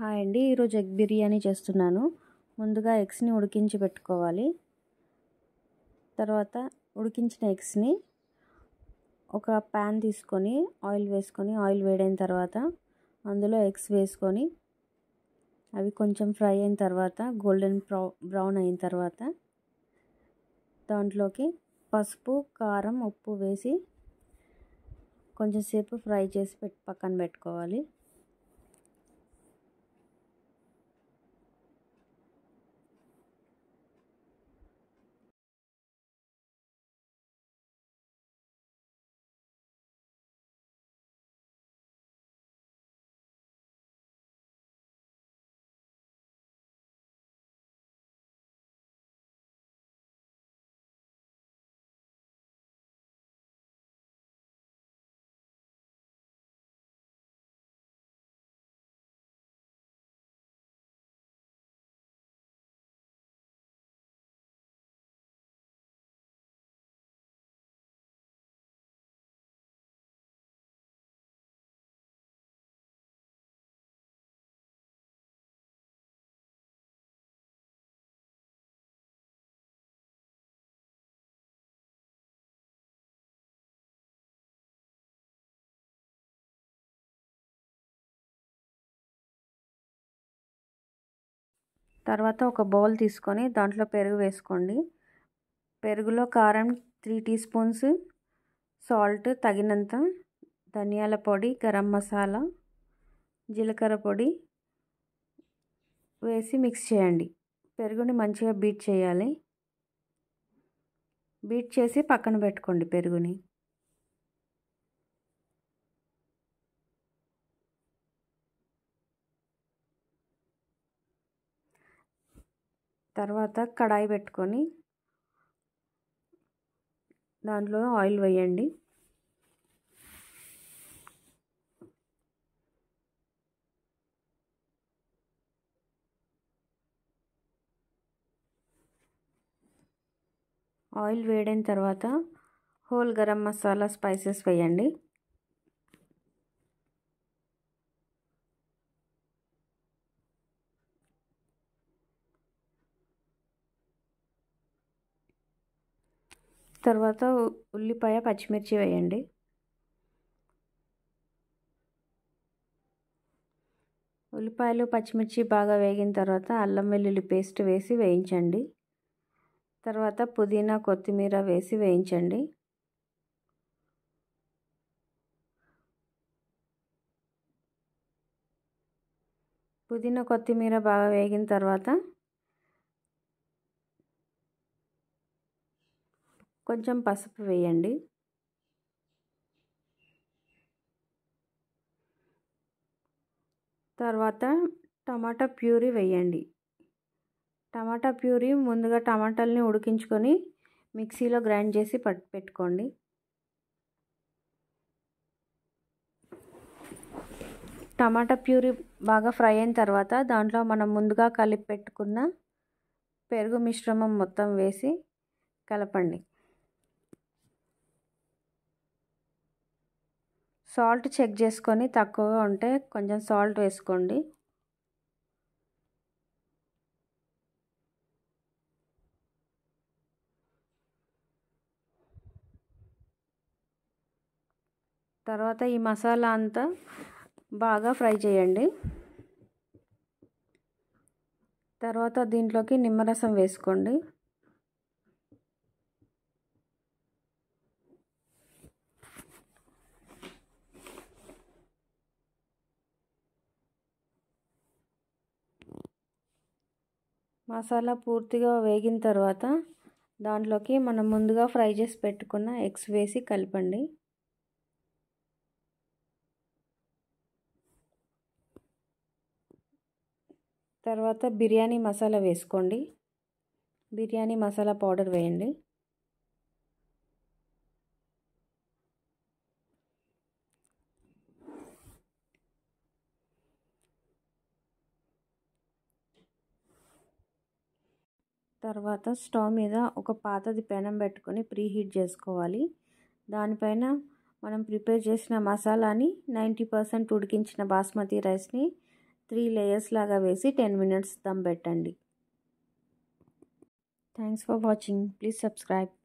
hi అండి ఈరోజు egg biryani చేస్తున్నాను ముందుగా ఎగ్స్ని ఉడికించి పెట్టుకోవాలి తర్వాత ఉడికించిన ఎగ్స్ని ఒక ప్యాన్ తీసుకొని ఆయిల్ వేసుకొని ఆయిల్ వేడైన తర్వాత అందులో ఎగ్స్ వేసుకొని అవి కొంచెం ఫ్రై అయిన తర్వాత గోల్డెన్ బ్రౌన్ అయిన తర్వాత దాంట్లోకి పసుపు కారం ఉప్పు వేసి కొంచెంసేపు ఫ్రై చేసి పెట్టి పక్కన పెట్టుకోవాలి తర్వాత ఒక బౌల్ తీసుకొని దాంట్లో పెరుగు వేసుకోండి పెరుగులో కారం త్రీ టీ స్పూన్స్ సాల్ట్ తగినంత ధనియాల పొడి గరం మసాలా జీలకర్ర పొడి వేసి మిక్స్ చేయండి పెరుగుని మంచిగా బీట్ చేయాలి బీట్ చేసి పక్కన పెట్టుకోండి పెరుగుని తర్వాత కడాయి పెట్టుకొని దాంట్లో ఆయిల్ వేయండి ఆయిల్ వేడిన తర్వాత హోల్ గరం మసాలా స్పైసెస్ వేయండి తర్వాత ఉల్లిపాయ పచ్చిమిర్చి వేయండి ఉల్లిపాయలు పచ్చిమిర్చి బాగా వేగిన తర్వాత అల్లం వెల్లుల్లి పేస్ట్ వేసి వేయించండి తర్వాత పుదీనా కొత్తిమీర వేసి వేయించండి పుదీనా కొత్తిమీర బాగా వేగిన తర్వాత కొంచెం పసుపు వేయండి తర్వాత టమాటా ప్యూరీ వేయండి టమాటా ప్యూరీ ముందుగా టమాటాలని ఉడికించుకొని మిక్సీలో గ్రైండ్ చేసి పట్ పెట్టుకోండి టమాటా ప్యూరీ బాగా ఫ్రై అయిన తర్వాత దాంట్లో మనం ముందుగా కలిపి పెట్టుకున్న పెరుగు మిశ్రమం మొత్తం వేసి కలపండి సాల్ట్ చెక్ చేసుకొని తక్కువగా ఉంటే కొంచెం సాల్ట్ వేసుకోండి తర్వాత ఈ మసాలా అంతా బాగా ఫ్రై చేయండి తర్వాత దీంట్లోకి నిమ్మరసం వేసుకోండి మసాలా పూర్తిగా వేగిన తర్వాత దాంట్లోకి మనం ముందుగా ఫ్రై చేసి పెట్టుకున్న ఎగ్స్ వేసి కలపండి తర్వాత బిర్యానీ మసాలా వేసుకోండి బిర్యానీ మసాలా పౌడర్ వేయండి తర్వాత స్టవ్ మీద ఒక పాతది పెనం పెట్టుకొని ప్రీహీట్ చేసుకోవాలి దానిపైన మనం ప్రిపేర్ చేసిన మసాలాని నైంటీ పర్సెంట్ ఉడికించిన బాస్మతి రైస్ని త్రీ లేయర్స్ లాగా వేసి టెన్ మినిట్స్ దమ్ పెట్టండి thanks for watching please subscribe